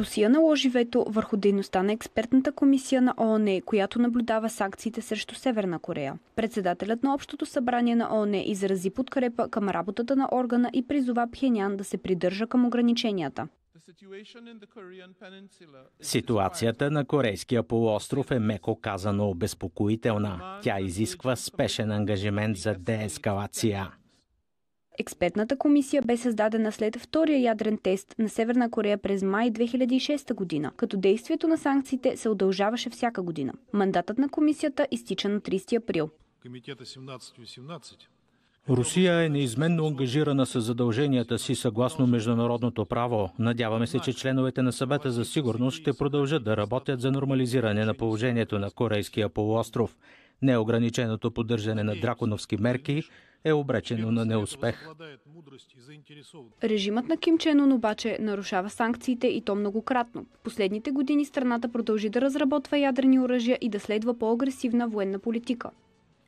Русия наложи вето върху дейността на експертната комисия на ООН, която наблюдава санкциите срещу Северна Корея. Председателят на Общото събрание на ООН изрази подкрепа към работата на органа и призова Пхенян да се придържа към ограниченията. Ситуацията на Корейския полуостров е меко казано обезпокоителна. Тя изисква спешен ангажимент за деескалация. Експертната комисия бе създадена след втория ядрен тест на Северна Корея през май 2006 година, като действието на санкциите се удължаваше всяка година. Мандатът на комисията изтича на 30 април. Комитета 17 Русия е неизменно ангажирана с задълженията си съгласно международното право. Надяваме се, че членовете на съвета за сигурност ще продължат да работят за нормализиране на положението на Корейския полуостров. Неограниченото поддържане на драконовски мерки е обречено на неуспех. Режимът на Ким Чен Ун обаче нарушава санкциите и то многократно. В последните години страната продължи да разработва ядрени оръжия и да следва по-агресивна военна политика.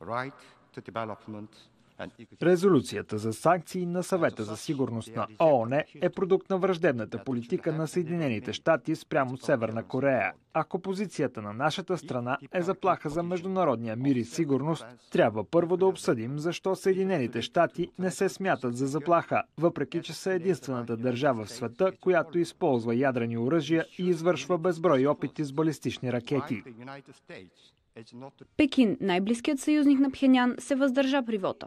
Right to development Резолюцията за санкции на съвета за сигурност на ООН е продукт на враждебната политика на Съединените щати спрямо Северна Корея. Ако позицията на нашата страна е заплаха за международния мир и сигурност, трябва първо да обсъдим защо Съединените щати не се смятат за заплаха, въпреки че са единствената държава в света, която използва ядрени оръжия и извършва безброй опити с балистични ракети. Пекин, най-близкият съюзник на Пхенян, се въздържа при вота.